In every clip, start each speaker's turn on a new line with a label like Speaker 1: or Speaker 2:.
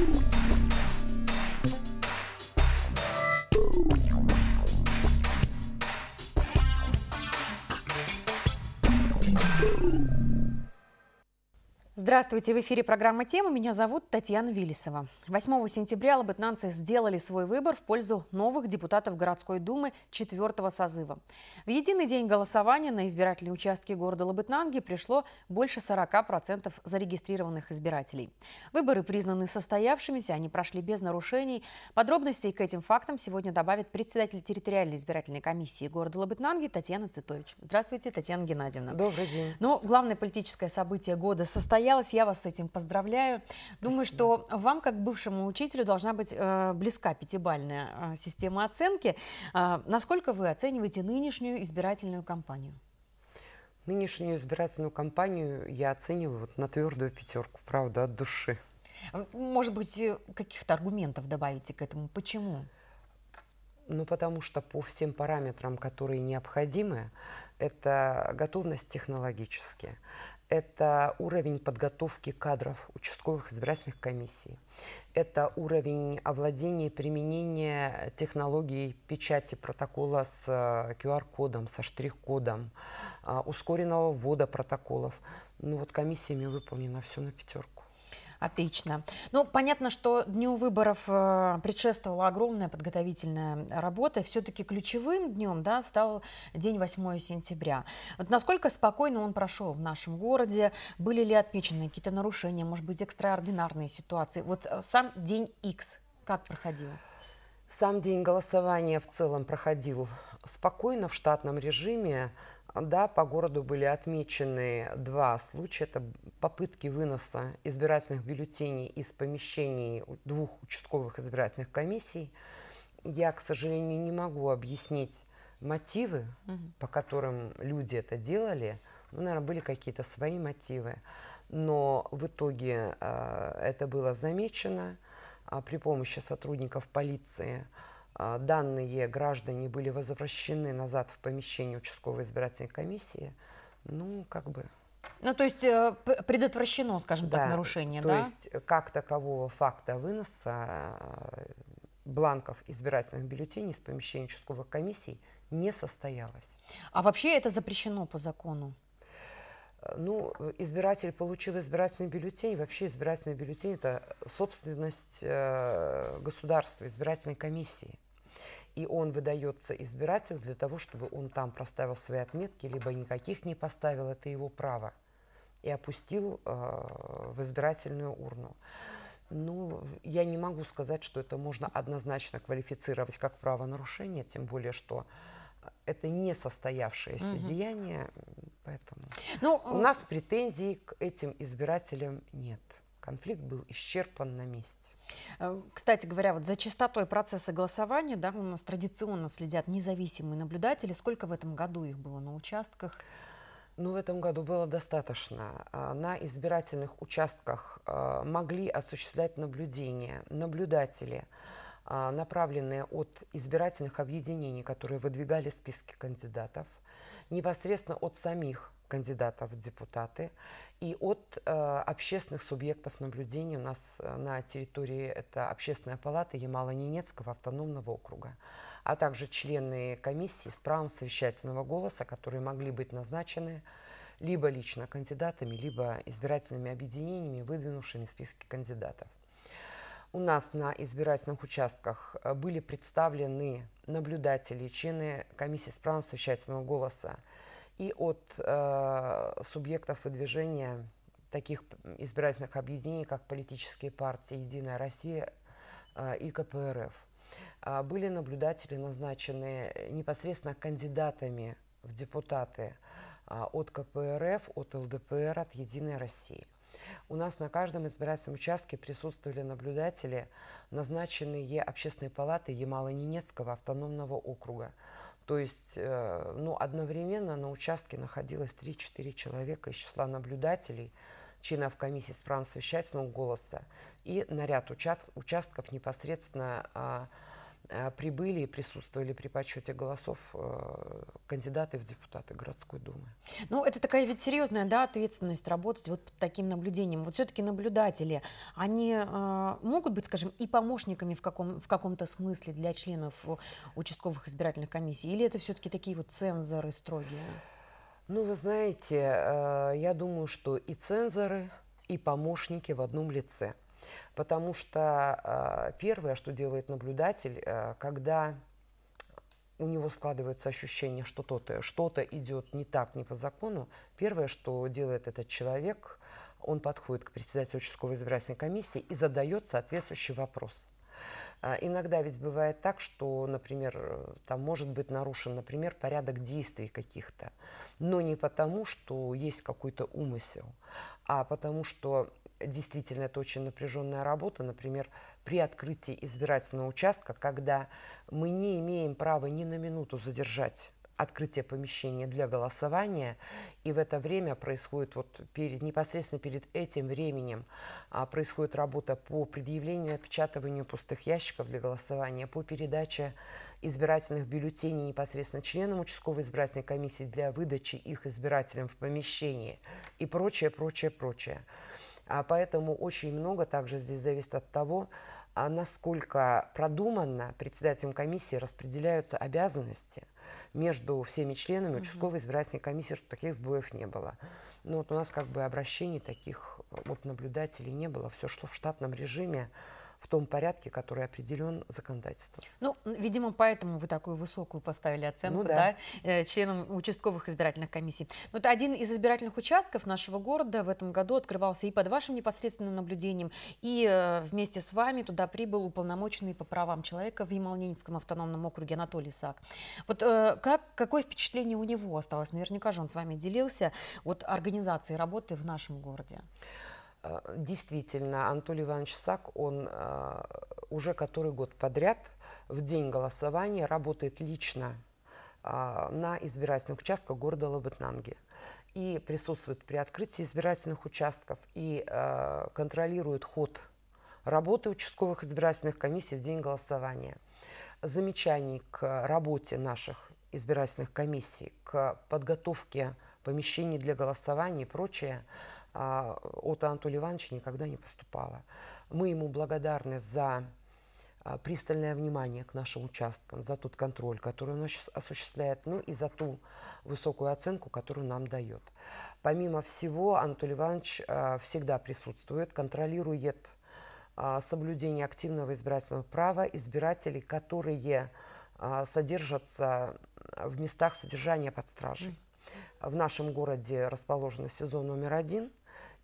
Speaker 1: Thank you. Здравствуйте, в эфире программа «Тема». Меня зовут Татьяна Вилисова. 8 сентября лабытнанцы сделали свой выбор в пользу новых депутатов городской думы 4 созыва. В единый день голосования на избирательные участки города Лабытнанги пришло больше 40% зарегистрированных избирателей. Выборы признаны состоявшимися, они прошли без нарушений. Подробностей к этим фактам сегодня добавит председатель территориальной избирательной комиссии города Лабытнанги Татьяна Цветович. Здравствуйте, Татьяна Геннадьевна. Добрый день. Ну, главное политическое событие года состоялось состоялось. Я вас с этим поздравляю. Думаю, Спасибо. что вам, как бывшему учителю, должна быть э, близка пятибальная э, система оценки. Э, насколько вы оцениваете нынешнюю избирательную кампанию?
Speaker 2: Нынешнюю избирательную кампанию я оцениваю вот на твердую пятерку, правда, от души.
Speaker 1: Может быть, каких-то аргументов добавите к
Speaker 2: этому? Почему? Ну, потому что по всем параметрам, которые необходимы, это готовность технологически, это уровень подготовки кадров участковых избирательных комиссий, это уровень овладения и применения технологий печати протокола с QR-кодом, э, со штрих-кодом, э, ускоренного ввода протоколов. Ну вот комиссиями выполнено
Speaker 1: все на пятерку. Отлично. Ну, понятно, что дню выборов э, предшествовала огромная подготовительная работа. Все-таки ключевым днем да, стал день 8 сентября. Вот насколько спокойно он прошел в нашем городе? Были ли отмечены какие-то нарушения, может быть, экстраординарные ситуации? Вот э, сам день X как проходил?
Speaker 2: Сам день голосования в целом проходил спокойно в штатном режиме. Да, по городу были отмечены два случая. Это попытки выноса избирательных бюллетеней из помещений двух участковых избирательных комиссий. Я, к сожалению, не могу объяснить мотивы, угу. по которым люди это делали. Ну, наверное, были какие-то свои мотивы. Но в итоге э, это было замечено э, при помощи сотрудников полиции. А, данные граждане были возвращены назад в помещение участковой избирательной комиссии, ну, как бы...
Speaker 1: Ну, то есть э, предотвращено, скажем да, так, нарушение, то да? То есть
Speaker 2: э, как такового факта выноса э, бланков избирательных бюллетеней из помещения участковых комиссий не состоялось.
Speaker 1: А вообще это запрещено по закону?
Speaker 2: ну, избиратель получил избирательный бюллетень. Вообще избирательный бюллетень – это собственность э, государства, избирательной комиссии. И он выдается избирателю для того, чтобы он там проставил свои отметки, либо никаких не поставил, это его право, и опустил э, в избирательную урну. Ну, я не могу сказать, что это можно однозначно квалифицировать как правонарушение, тем более, что это несостоявшееся угу. деяние, поэтому ну, у э, нас претензий к этим избирателям нет. Конфликт был исчерпан на месте.
Speaker 1: Э, кстати говоря, вот за частотой процесса голосования да, у нас традиционно следят независимые наблюдатели. Сколько в этом году их было на участках? Ну, в этом году было достаточно. А, на избирательных
Speaker 2: участках а, могли осуществлять наблюдение наблюдатели – а, направленные от избирательных объединений, которые выдвигали списки кандидатов, непосредственно от самих кандидатов в депутаты и от э, общественных субъектов наблюдения. У нас э, на территории это Общественная палата Ямало-Ненецкого автономного округа, а также члены комиссии с правом совещательного голоса, которые могли быть назначены либо лично кандидатами, либо избирательными объединениями, выдвинувшими списки кандидатов. У нас на избирательных участках э, были представлены наблюдатели, члены комиссии с правом совещательного голоса и от э, субъектов выдвижения таких избирательных объединений, как политические партии «Единая Россия» э, и КПРФ. Э, были наблюдатели назначены непосредственно кандидатами в депутаты э, от КПРФ, от ЛДПР, от «Единой России». У нас на каждом избирательном участке присутствовали наблюдатели, назначенные общественной палатой Ямало-Ненецкого автономного округа. То есть э, ну, одновременно на участке находилось 3-4 человека из числа наблюдателей, членов комиссии с правом совещательного голоса и на ряд участков непосредственно а, а, прибыли и присутствовали при подсчете голосов э, кандидаты в депутаты городской думы.
Speaker 1: Ну, это такая ведь серьезная да, ответственность работать вот под таким наблюдением. Вот все-таки наблюдатели, они э, могут быть, скажем, и помощниками в, каком, в каком-то смысле для членов э, участковых избирательных комиссий? Или это все-таки такие вот цензоры строгие?
Speaker 2: Ну, вы знаете, э, я думаю, что и цензоры, и помощники в одном лице – Потому что а, первое, что делает наблюдатель, а, когда у него складывается ощущение, что что-то что идет не так, не по закону, первое, что делает этот человек, он подходит к председателю участковой избирательной комиссии и задает соответствующий вопрос. А, иногда ведь бывает так, что, например, там может быть нарушен, например, порядок действий каких-то, но не потому, что есть какой-то умысел, а потому что действительно это очень напряженная работа, например, при открытии избирательного участка, когда мы не имеем права ни на минуту задержать открытие помещения для голосования, и в это время происходит вот перед, непосредственно перед этим временем а, происходит работа по предъявлению и опечатыванию пустых ящиков для голосования, по передаче избирательных бюллетеней непосредственно членам участковой избирательной комиссии для выдачи их избирателям в помещении и прочее, прочее, прочее. А поэтому очень много также здесь зависит от того, а насколько продуманно председателем комиссии распределяются обязанности между всеми членами угу. участковой избирательной комиссии, чтобы таких сбоев не было. Но ну, вот у нас как бы обращений таких э, вот наблюдателей не было. Все шло в штатном режиме в том порядке, который определен законодательством.
Speaker 1: Ну, видимо, поэтому вы такую высокую поставили оценку ну, да. Да, э, членам участковых избирательных комиссий. Вот один из избирательных участков нашего города в этом году открывался и под вашим непосредственным наблюдением, и э, вместе с вами туда прибыл уполномоченный по правам человека в Ямалнинском автономном округе Анатолий Сак. Вот э, как, какое впечатление у него осталось? Наверняка же он с вами делился от организации работы в нашем городе.
Speaker 2: Э, действительно, Анатолий Иванович Сак, он э, уже который год подряд в день голосования работает лично э, на избирательных участках города Лабытнанги и присутствует при открытии избирательных участков и контролирует ход работы участковых избирательных комиссий в день голосования. Замечаний к работе наших избирательных комиссий, к подготовке помещений для голосования и прочее – а, от Анатолия Ивановича никогда не поступало. Мы ему благодарны за а, пристальное внимание к нашим участкам, за тот контроль, который он осуществляет, ну и за ту высокую оценку, которую нам дает. Помимо всего, Анатолий Иванович а, всегда присутствует, контролирует соблюдение активного избирательного права избирателей, которые содержатся в местах содержания под стражей. В нашем городе расположен СИЗО номер один –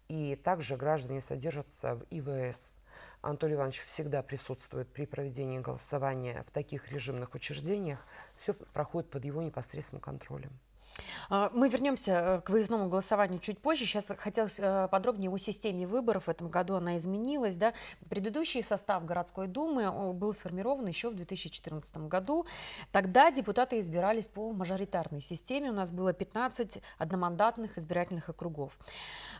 Speaker 2: и также граждане содержатся в ИВС. Анатолий Иванович всегда присутствует при проведении голосования в таких режимных учреждениях. Все проходит под его непосредственным контролем.
Speaker 1: А, мы вернемся э, к выездному голосованию чуть позже. Сейчас хотелось э, подробнее о системе выборов. В этом году она изменилась. Да? Предыдущий состав городской думы был сформирован еще в 2014 году. Тогда депутаты избирались по мажоритарной системе. У нас было 15 одномандатных избирательных округов.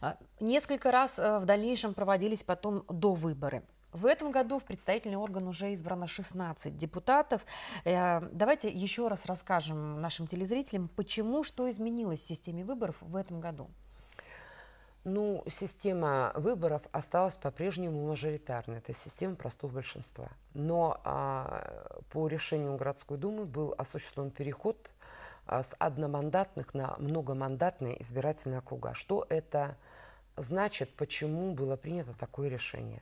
Speaker 1: А, несколько раз э, в дальнейшем проводились потом до выборы. В этом году в представительный орган уже избрано 16 депутатов. Э, давайте еще раз расскажем нашим телезрителям, почему, что изменилось в системе выборов в этом году.
Speaker 2: Ну, система выборов осталась по-прежнему мажоритарной. Это система простого большинства. Но а, по решению городской думы был осуществлен переход а, с одномандатных на многомандатные избирательные округа. Что это значит, почему было принято такое решение?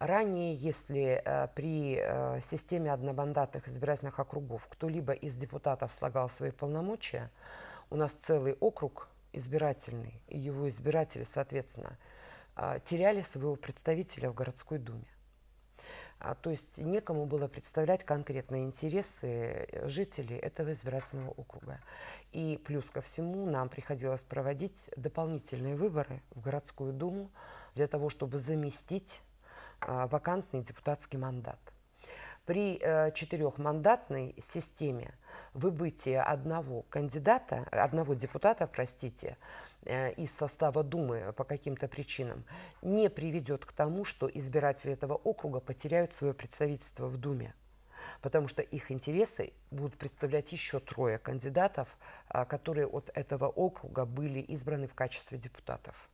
Speaker 2: Ранее, если э, при э, системе одномандатных избирательных округов кто-либо из депутатов слагал свои полномочия, у нас целый округ избирательный, и его избиратели, соответственно, э, теряли своего представителя в городской думе. А, то есть некому было представлять конкретные интересы жителей этого избирательного округа. И плюс ко всему нам приходилось проводить дополнительные выборы в городскую думу для того, чтобы заместить а, вакантный депутатский мандат. При э, четырехмандатной системе выбытие одного кандидата, одного депутата, простите, э, из состава Думы по каким-то причинам не приведет к тому, что избиратели этого округа потеряют свое представительство в Думе потому что их интересы будут представлять еще трое кандидатов, а, которые от этого округа были избраны в качестве депутатов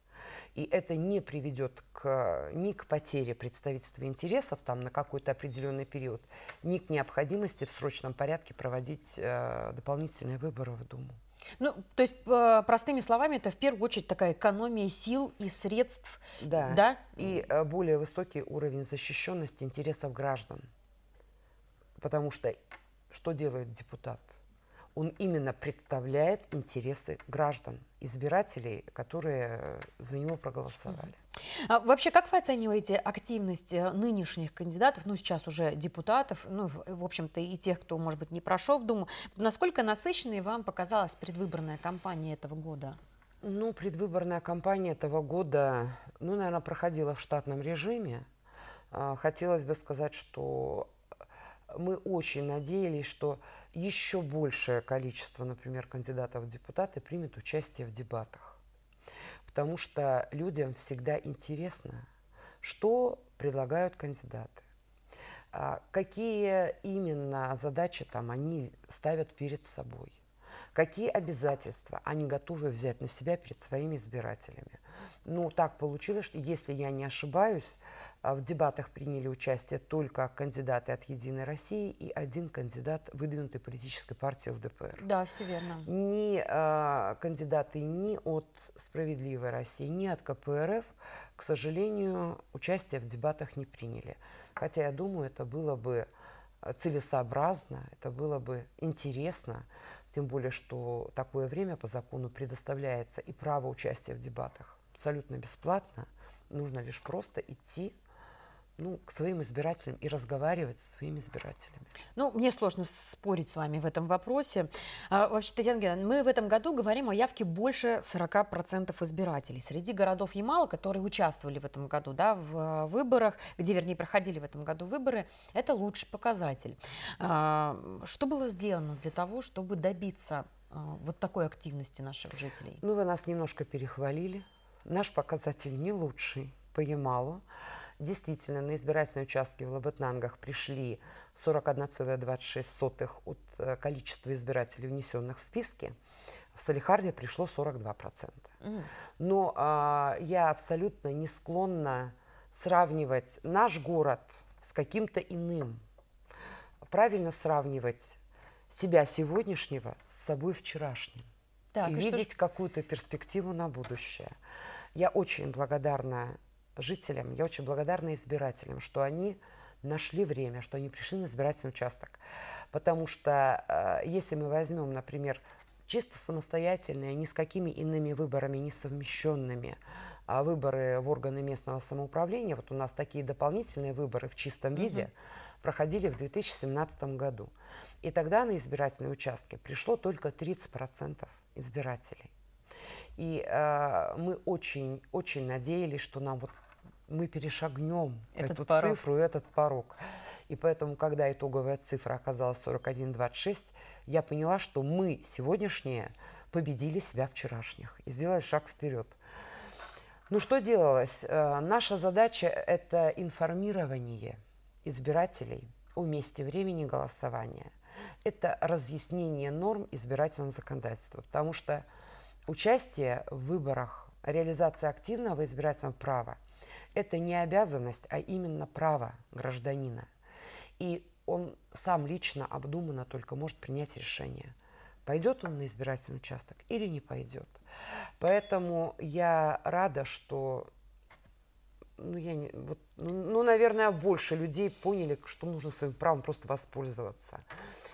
Speaker 2: и это не приведет к, ни к потере представительства интересов там, на какой-то определенный период, ни к необходимости в срочном порядке проводить э, дополнительные выборы в Думу.
Speaker 1: Ну, то есть, э, простыми словами, это в первую очередь такая экономия сил и средств.
Speaker 2: Да, да? и э, более высокий уровень защищенности интересов граждан. Потому что что делает депутат? он именно представляет интересы граждан, избирателей, которые э, за него проголосовали.
Speaker 1: А вообще, как вы оцениваете активность э, нынешних кандидатов, ну, сейчас уже депутатов, ну, в общем-то, и тех, кто, может быть, не прошел в Думу? Насколько насыщенной вам показалась предвыборная кампания этого года?
Speaker 2: Ну, предвыборная кампания этого года, ну, наверное, проходила в штатном режиме. А, хотелось бы сказать, что мы очень надеялись, что еще большее количество, например, кандидатов в депутаты примет участие в дебатах. Потому что людям всегда интересно, что предлагают кандидаты, а какие именно задачи там они ставят перед собой, какие обязательства они готовы взять на себя перед своими избирателями. Ну, так получилось, что, если я не ошибаюсь, а в дебатах приняли участие только кандидаты от «Единой России» и один кандидат выдвинутой политической партии ЛДПР.
Speaker 1: Да, все верно. Ни
Speaker 2: э, кандидаты ни от «Справедливой России», ни от КПРФ, к сожалению, участие в дебатах не приняли. Хотя, я думаю, это было бы целесообразно, это было бы интересно, тем более, что такое время по закону предоставляется и право участия в дебатах абсолютно бесплатно. Нужно лишь просто идти ну, к своим избирателям и разговаривать со своими избирателями.
Speaker 1: Ну, мне сложно спорить с вами в этом вопросе. А, вообще, Татьяна Геннадьевна, мы в этом году говорим о явке больше 40% избирателей. Среди городов Ямала, которые участвовали в этом году да, в э, выборах, где, вернее, проходили в этом году выборы, это лучший показатель. А, что было сделано для того, чтобы добиться а, вот такой активности наших жителей? Ну, вы нас немножко перехвалили. Наш показатель не лучший
Speaker 2: по Ямалу. Действительно, на избирательные участки в Лабытнангах пришли 41,26 от э, количества избирателей, внесенных в списки. В Салихарде пришло 42%. Но а, я абсолютно не склонна сравнивать наш город с каким-то иным. Правильно сравнивать себя сегодняшнего с собой вчерашним.
Speaker 1: Так, и, и видеть ж...
Speaker 2: какую-то перспективу на будущее. Я очень благодарна жителям, я очень благодарна избирателям, что они нашли время, что они пришли на избирательный участок. Потому что э, если мы возьмем, например, чисто самостоятельные, ни с какими иными выборами не совмещенными, а выборы в органы местного самоуправления, вот у нас такие дополнительные выборы в чистом угу. виде, проходили в 2017 году. И тогда на избирательные участки пришло только 30% избирателей. И э, мы очень-очень надеялись, что нам вот мы перешагнем этот эту порог. цифру, этот порог. И поэтому, когда итоговая цифра оказалась 41,26, я поняла, что мы сегодняшние победили себя вчерашних и сделали шаг вперед. Ну что делалось? Э, наша задача – это информирование избирателей о месте времени голосования. Это разъяснение норм избирательного законодательства, потому что участие в выборах, реализация активного избирательного права – это не обязанность, а именно право гражданина. И он сам лично обдуманно только может принять решение, пойдет он на избирательный участок или не пойдет. Поэтому я рада, что ну, я не, вот, ну, ну, наверное, больше людей поняли, что нужно своим правом просто воспользоваться.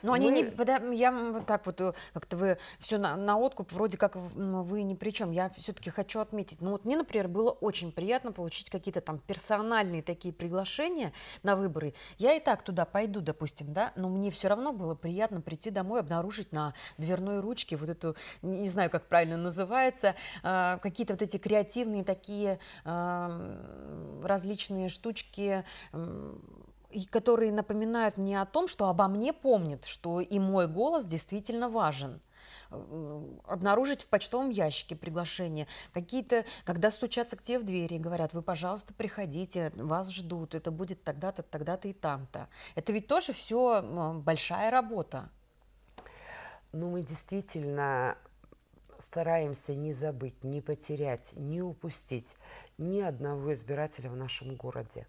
Speaker 2: Но ну, они
Speaker 1: не... Я вот так вот, э, как-то вы все на, на откуп, вроде как вы ни при чем. Я все-таки хочу отметить. Ну вот мне, например, было очень приятно получить какие-то там персональные такие приглашения на выборы. Я и так туда пойду, допустим, да, но мне все равно было приятно прийти домой, обнаружить на дверной ручке вот эту, не знаю, как правильно называется, а, какие-то вот эти креативные такие а, различные штучки, и которые напоминают мне о том, что обо мне помнят, что и мой голос действительно важен э, э, обнаружить в почтовом ящике приглашение. Какие-то, когда стучатся к тебе в двери и говорят, вы, пожалуйста, приходите, вас ждут, это будет тогда-то, тогда-то и там-то. Это ведь тоже все большая работа. Ну, мы действительно
Speaker 2: стараемся не забыть, не потерять, не упустить ни одного избирателя в нашем городе.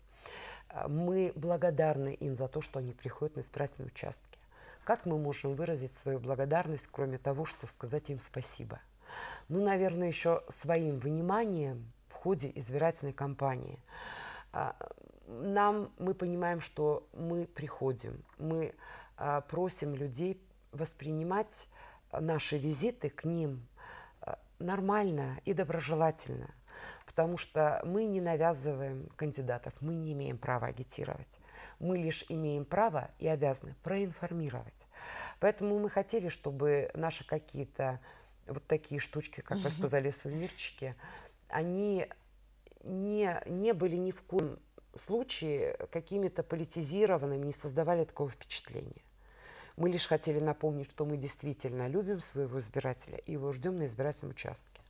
Speaker 2: Мы благодарны им за то, что они приходят на избирательные участки. Как мы можем выразить свою благодарность, кроме того, что сказать им спасибо? Ну, наверное, еще своим вниманием в ходе избирательной кампании. А, нам, мы понимаем, что мы приходим, мы а, просим людей воспринимать наши визиты к ним а, нормально и доброжелательно – потому что мы не навязываем кандидатов, мы не имеем права агитировать. Мы лишь имеем право и обязаны проинформировать. Поэтому мы хотели, чтобы наши какие-то вот такие штучки, как вы сказали, сувенирчики, они не, не были ни в коем случае какими-то политизированными, не создавали такого впечатления. Мы лишь хотели напомнить, что мы действительно любим своего избирателя и его ждем на избирательном участке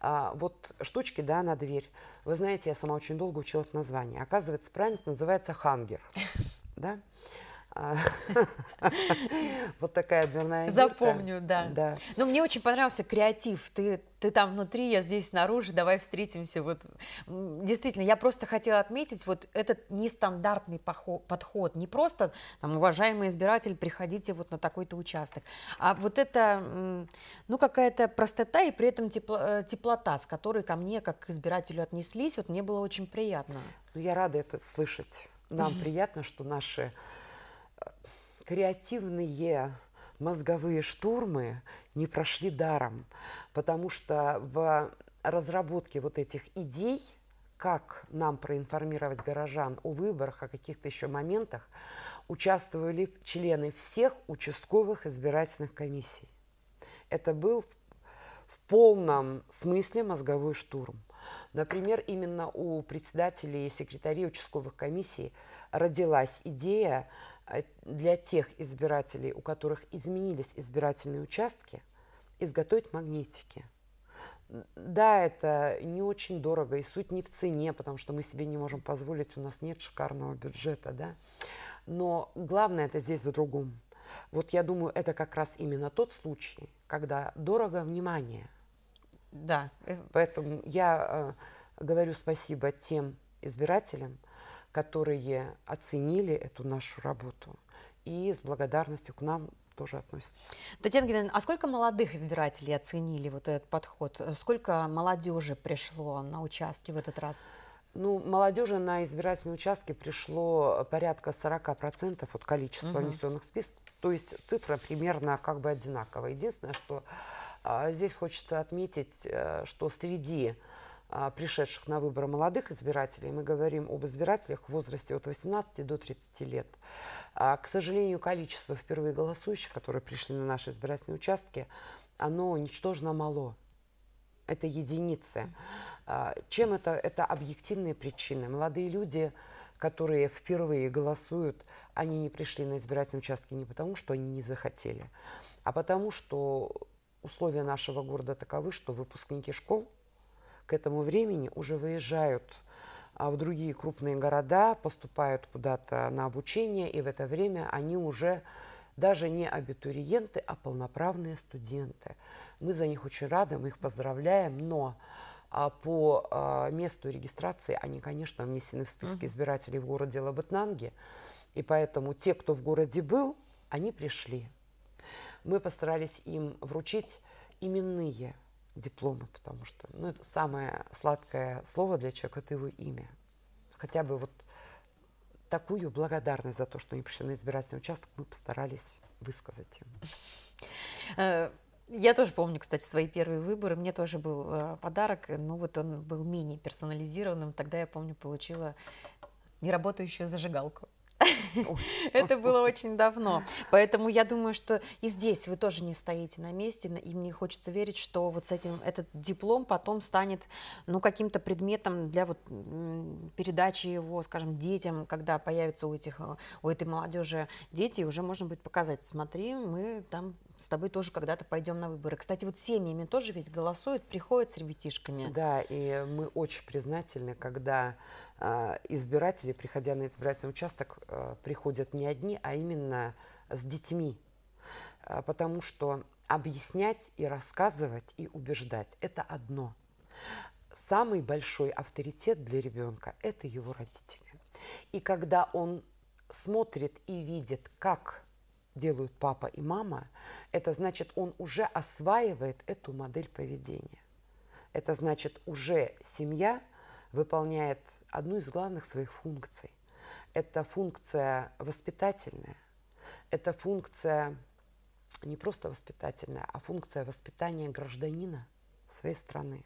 Speaker 2: а, вот штучки, да, на дверь. Вы знаете, я сама очень долго учила это название. Оказывается, правильно это называется хангер, да? Вот такая дверная Запомню, да. Но
Speaker 1: ну, мне очень понравился креатив. Ты, там внутри, я здесь снаружи, давай встретимся. Вот. Действительно, я просто хотела отметить вот этот нестандартный подход. Не просто, там, уважаемый избиратель, приходите вот на такой-то участок. А вот это, ну, какая-то простота и при этом э, теплота, с которой ко мне, как к избирателю, отнеслись, вот мне было очень приятно.
Speaker 2: Ну, я рада это слышать. Нам приятно, что наши креативные мозговые штурмы не прошли даром, потому что в разработке вот этих идей, как нам проинформировать горожан о выборах, о каких-то еще моментах, участвовали члены всех участковых избирательных комиссий. Это был в полном смысле мозговой штурм. Например, именно у председателей и секретарей участковых комиссий родилась идея а для тех избирателей, у которых изменились избирательные участки, изготовить магнитики. Да, это не очень дорого, и суть не в цене, потому что мы себе не можем позволить, у нас нет шикарного бюджета, да. Но главное это здесь в другом. Вот я думаю, это как раз именно тот случай, когда дорого внимание. Да. Поэтому я э, говорю спасибо тем избирателям, которые оценили эту нашу работу и с благодарностью к нам тоже относятся.
Speaker 1: Татьяна Геннадьевна, а сколько молодых избирателей оценили вот этот подход? Сколько молодежи пришло на участки в этот раз?
Speaker 2: Ну, молодежи на избирательные участки пришло порядка 40% от количества угу. внесенных списков, То есть цифра примерно как бы одинаковая. Единственное, что а, здесь хочется отметить, а, что среди а, пришедших на выборы молодых избирателей, мы говорим об избирателях в возрасте от 18 до 30 лет. А, к сожалению, количество впервые голосующих, которые пришли на наши избирательные участки, оно ничтожно мало. Это единицы. А, чем это? Это объективные причины. Молодые люди, которые впервые голосуют, они не пришли на избирательные участки не потому, что они не захотели, а потому, что условия нашего города таковы, что выпускники школ – к этому времени уже выезжают а, в другие крупные города, поступают куда-то на обучение, и в это время они уже даже не абитуриенты, а полноправные студенты. Мы за них очень рады, мы их поздравляем, но а, по а, месту регистрации они, конечно, внесены в списки избирателей в городе Лабытнанги, и поэтому те, кто в городе был, они пришли. Мы постарались им вручить именные дипломы, потому что ну, это самое сладкое слово для человека – это его имя. Хотя бы вот такую благодарность за то, что они пришли на избирательный участок, мы постарались высказать им.
Speaker 1: Э, я тоже помню, кстати, свои первые выборы. Мне тоже был э, подарок, но ну, вот он был менее персонализированным. Тогда я помню, получила неработающую зажигалку. Это было очень давно. Поэтому я думаю, что и здесь вы тоже не стоите на месте, и мне хочется верить, что вот с этим этот диплом потом станет ну, каким-то предметом для вот передачи его, скажем, детям, когда появятся у, этих, у этой молодежи дети, уже можно будет показать, смотри, мы там с тобой тоже когда-то пойдем на выборы. Кстати, вот семьями тоже ведь голосуют, приходят с ребятишками. Да, и мы очень признательны, когда
Speaker 2: а, избиратели, приходя на избирательный участок, а, приходят не одни, а именно с детьми. А, потому что объяснять и рассказывать и убеждать – это одно. Самый большой авторитет для ребенка – это его родители. И когда он смотрит и видит, как делают папа и мама, это значит, он уже осваивает эту модель поведения. Это значит, уже семья выполняет одну из главных своих функций. Это функция воспитательная, это функция не просто воспитательная, а функция воспитания гражданина своей страны.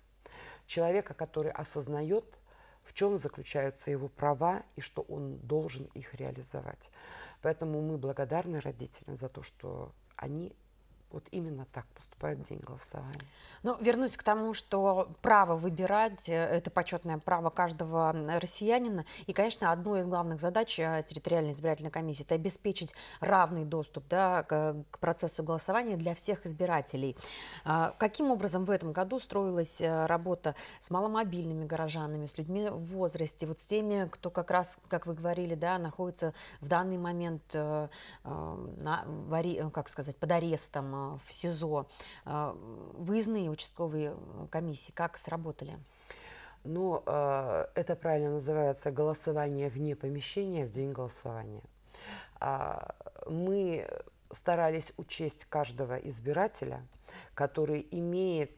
Speaker 2: Человека, который осознает, в чем заключаются его права и что он должен их реализовать. Поэтому мы благодарны родителям за то, что они вот именно так поступают в день голосования.
Speaker 1: Ну, вернусь к тому, что право выбирать э, – это почетное право каждого россиянина. И, конечно, одной из главных задач э, территориальной избирательной комиссии – это обеспечить равный доступ да, к, к процессу голосования для всех избирателей. А, каким образом в этом году строилась э, работа с маломобильными горожанами, с людьми в возрасте, вот с теми, кто как раз, как вы говорили, да, находится в данный момент, на, как сказать, под арестом, Э, в СИЗО. Э, выездные участковые э, комиссии как сработали? Ну, это правильно
Speaker 2: называется голосование вне помещения в день голосования. А, мы старались учесть каждого избирателя, который имеет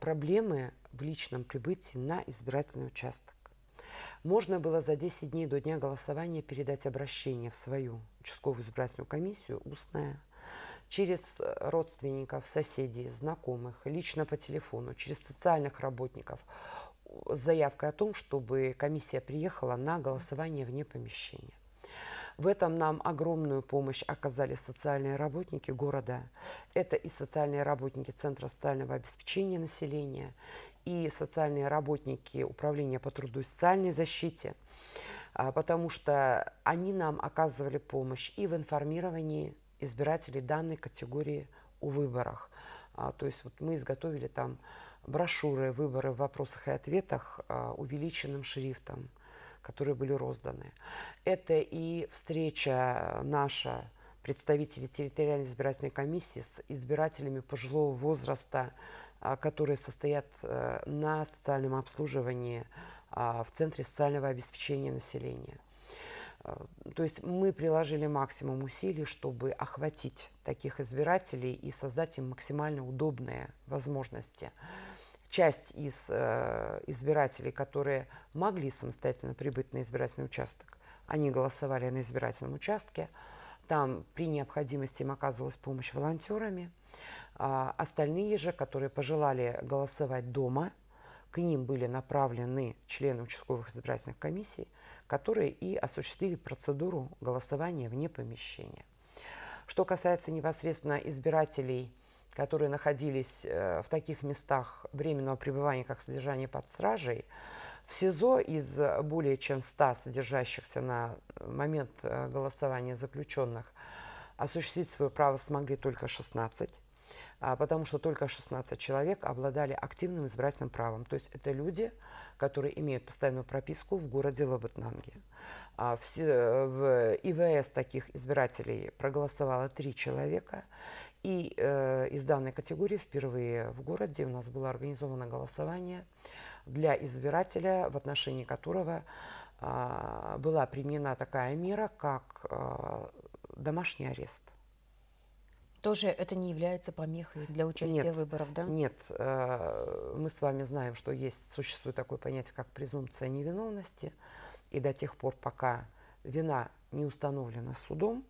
Speaker 2: проблемы в личном прибытии на избирательный участок. Можно было за 10 дней до дня голосования передать обращение в свою участковую избирательную комиссию, устное, через э, родственников, соседей, знакомых, лично по телефону, через социальных работников э, с заявкой о том, чтобы комиссия приехала на голосование вне помещения. В этом нам огромную помощь оказали социальные работники города. Это и социальные работники Центра социального обеспечения населения, и социальные работники Управления по труду и социальной защите, а, потому что они нам оказывали помощь и в информировании избирателей данной категории у выборах. А, то есть вот мы изготовили там брошюры «Выборы в вопросах и ответах» а, увеличенным шрифтом, которые были розданы. Это и встреча э, наша представителей территориальной избирательной комиссии с избирателями пожилого возраста, а, которые состоят а, на социальном обслуживании а, в Центре социального обеспечения населения. Э, то есть мы приложили максимум усилий, чтобы охватить таких избирателей и создать им максимально удобные возможности. Часть из э, избирателей, которые могли самостоятельно прибыть на избирательный участок, они голосовали на избирательном участке. Там при необходимости им оказывалась помощь волонтерами. А остальные же, которые пожелали голосовать дома, к ним были направлены члены участковых избирательных комиссий, которые и осуществили процедуру голосования вне помещения. Что касается непосредственно избирателей, которые находились э, в таких местах временного пребывания, как содержание под стражей, в СИЗО из более чем 100 содержащихся на момент э, голосования заключенных осуществить свое право смогли только 16. А, потому что только 16 человек обладали активным избирательным правом. То есть это люди, которые имеют постоянную прописку в городе Лабытнанге. А, э, в ИВС таких избирателей проголосовало три человека. И э, из данной категории впервые в городе у нас было организовано голосование для избирателя, в отношении которого а, была применена такая мера, как э, домашний арест.
Speaker 1: Тоже это не является помехой для участия нет, выборов, да? Нет,
Speaker 2: э, мы с вами знаем, что есть, существует такое понятие, как презумпция невиновности, и до тех пор, пока вина не установлена судом,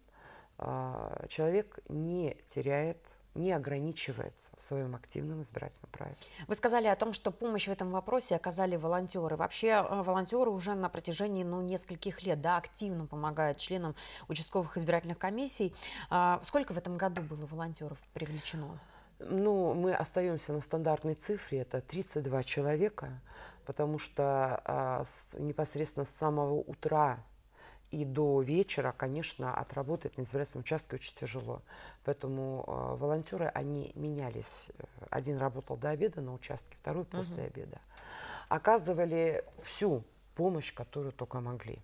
Speaker 2: э, человек не теряет не ограничивается в своем активном избирательном
Speaker 1: праве. Вы сказали о том, что помощь в этом вопросе оказали волонтеры. Вообще э, волонтеры уже на протяжении ну, нескольких лет да, активно помогают членам участковых избирательных комиссий. А сколько в этом году было волонтеров привлечено?
Speaker 2: Ну, мы остаемся на стандартной цифре, это 32 человека, потому что а, с, непосредственно с самого утра и до вечера, конечно, отработать на избирательном участке очень тяжело. Поэтому э, волонтеры, они менялись. Э, один работал до обеда на участке, второй после угу. обеда. Оказывали всю помощь, которую только могли.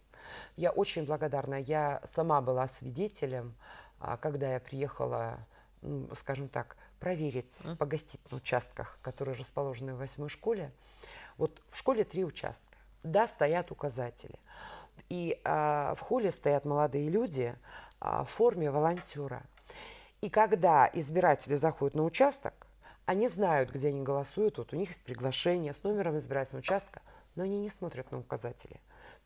Speaker 2: Я очень благодарна. Я сама была свидетелем, а, когда я приехала, ну, скажем так, проверить, mm. погостить на участках, которые расположены в восьмой школе. Вот в школе три участка. Да, стоят указатели. И а, в холле стоят молодые люди а, в форме волонтера. И когда избиратели заходят на участок, они знают, где они голосуют. Вот у них есть приглашение с номером избирательного участка, но они не смотрят на указатели.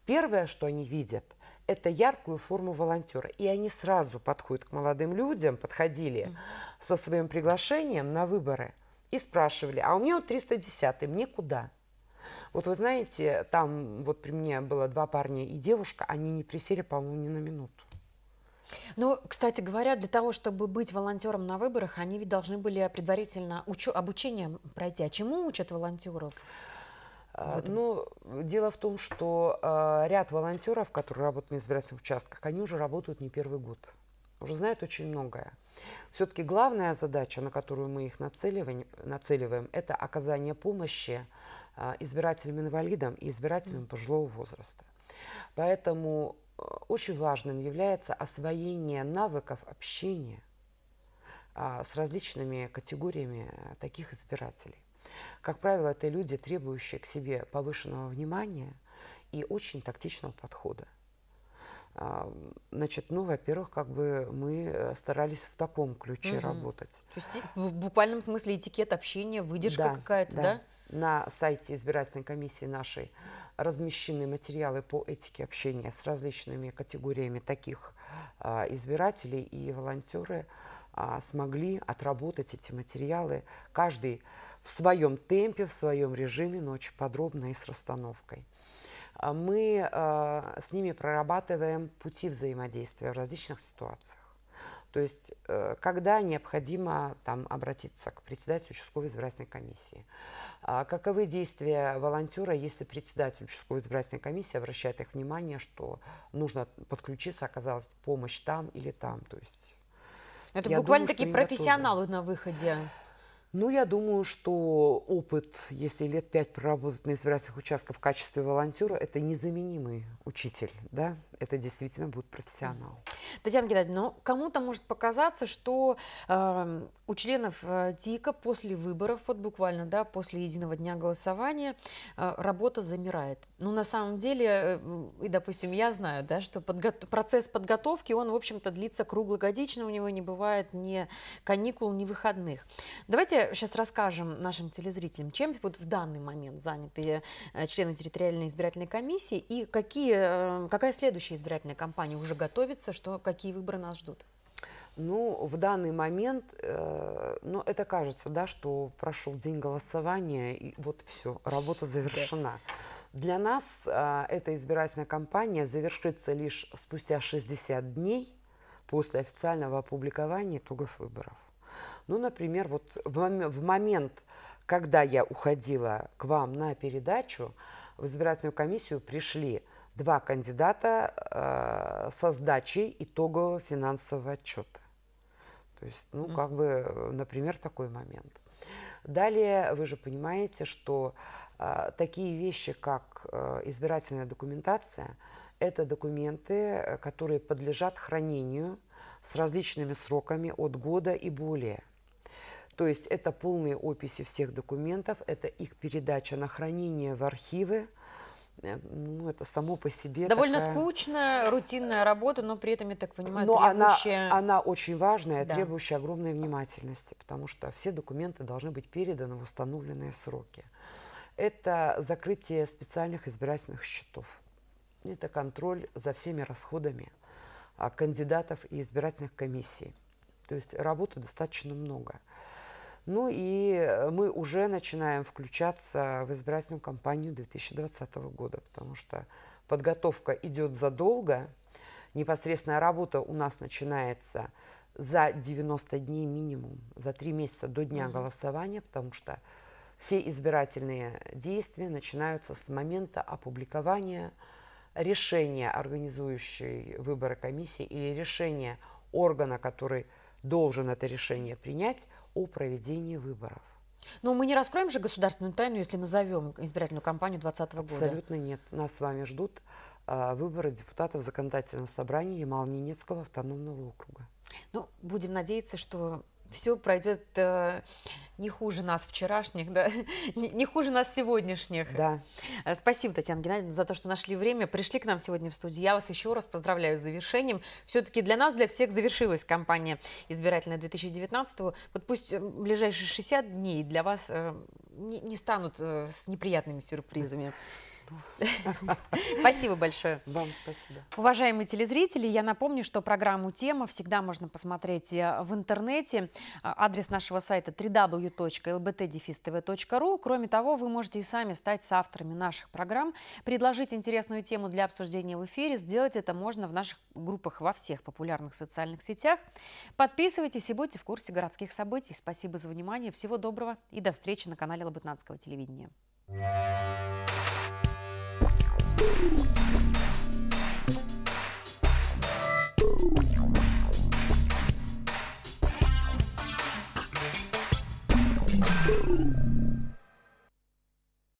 Speaker 2: Первое, что они видят, это яркую форму волонтера. И они сразу подходят к молодым людям, подходили со своим приглашением на выборы и спрашивали, а у меня вот 310-й, мне куда? Вот вы знаете, там вот при мне было два парня и девушка, они не присели, по-моему, ни на минуту.
Speaker 1: Ну, кстати говоря, для того, чтобы быть волонтером на выборах, они ведь должны были предварительно учу- обучение пройти. А чему учат волонтеров?
Speaker 2: А, вот. Ну, дело в том, что э, ряд волонтеров, которые работают на избирательных участках, они уже работают не первый год. Уже знают очень многое. Все-таки главная задача, на которую мы их нацеливаем, нацеливаем это оказание помощи а, избирателям-инвалидам и избирателям пожилого возраста. Поэтому э, очень важным является освоение навыков общения а, с различными категориями э, таких избирателей. Как правило, это люди, требующие к себе повышенного внимания и очень тактичного подхода. А, значит, ну, во-первых, как бы мы э, старались в таком ключе угу. работать.
Speaker 1: То есть в буквальном смысле этикет общения, выдержка да, какая-то, да. да?
Speaker 2: На сайте избирательной комиссии нашей размещены материалы по этике общения с различными категориями таких а, избирателей и волонтеры а, смогли отработать эти материалы, каждый в своем темпе, в своем режиме, но очень подробно и с расстановкой. А, мы а, с ними прорабатываем пути взаимодействия в различных ситуациях. То есть, э, когда необходимо там, обратиться к председателю участковой избирательной комиссии, а, каковы действия волонтера, если председатель участковой избирательной комиссии обращает их внимание, что нужно подключиться, оказалась помощь там или там. То есть, это буквально думаю, такие профессионалы
Speaker 1: готовы. на выходе.
Speaker 2: Ну, я думаю, что опыт, если лет пять проработать на избирательных участках в качестве волонтера, это незаменимый учитель, да, это действительно будет профессионал.
Speaker 1: Татьяна Геннадьевна, но ну, кому-то может показаться, что э, у членов э, ТИКа после выборов, вот буквально, да, после единого дня голосования, э, работа замирает. Ну, на самом деле, э, и, допустим, я знаю, да, что подго процесс подготовки, он, в общем-то, длится круглогодично, у него не бывает ни каникул, ни выходных. Давайте сейчас расскажем нашим телезрителям, чем вот в данный момент заняты э, члены территориальной избирательной комиссии и какие, э, какая следующая следующая избирательная кампания уже готовится? Что, какие выборы нас ждут?
Speaker 2: Ну, в данный момент, э, ну, это кажется, да, что прошел день голосования, и вот все, работа завершена. Да. Для нас э, эта избирательная кампания завершится лишь спустя 60 дней после официального опубликования итогов выборов. Ну, например, вот в, в момент, когда я уходила к вам на передачу, в избирательную комиссию пришли два кандидата э, со сдачей итогового финансового отчета. То есть, ну, как бы, э, например, такой момент. Далее вы же понимаете, что э, такие вещи, как э, избирательная документация, это документы, э, которые подлежат хранению с различными сроками от года и более. То есть это полные описи всех документов, это их передача на хранение в архивы, Э, ну, это само по себе. Довольно такая...
Speaker 1: скучная, рутинная работа, но при этом, я так понимаю, но требующая... она,
Speaker 2: она очень важная, да. требующая огромной внимательности, потому что все документы должны быть переданы в установленные сроки. Это закрытие специальных избирательных счетов. Это контроль за всеми расходами а, кандидатов и избирательных комиссий. То есть работы достаточно много. Ну и э, мы уже начинаем включаться в избирательную кампанию 2020 года, потому что подготовка идет задолго, непосредственная работа у нас начинается за 90 дней минимум, за три месяца до дня mm-hmm. голосования, потому что все избирательные действия начинаются с момента опубликования решения организующей выборы комиссии или решения органа, который должен это решение принять – о проведении выборов.
Speaker 1: Но ну, мы не раскроем же государственную тайну, если назовем избирательную кампанию 2020 года. Абсолютно
Speaker 2: нет. Нас с вами ждут а, выборы депутатов Законодательного собрания Ямал-Ненецкого автономного округа.
Speaker 1: Ну, будем надеяться, что все пройдет э, не хуже нас вчерашних, да, не, не хуже нас сегодняшних. Да. Э, спасибо, Татьяна Геннадьевна, за то, что нашли время, пришли к нам сегодня в студию. Я вас еще раз поздравляю с завершением. Все-таки для нас, для всех завершилась кампания избирательная 2019 -го. Вот пусть э, ближайшие 60 дней для вас э, не, не станут э, с неприятными сюрпризами. Да. Спасибо большое. Вам спасибо. Уважаемые телезрители, я напомню, что программу «Тема» всегда можно посмотреть э, в интернете. Э, адрес нашего сайта www.lbtdefistv.ru. Кроме того, вы можете и сами стать соавторами наших программ, предложить интересную тему для обсуждения в эфире. Сделать это можно в наших группах во всех популярных социальных сетях. Подписывайтесь и будьте в курсе городских событий. Спасибо за внимание. Всего доброго и до встречи на канале Лабытнанского телевидения. Música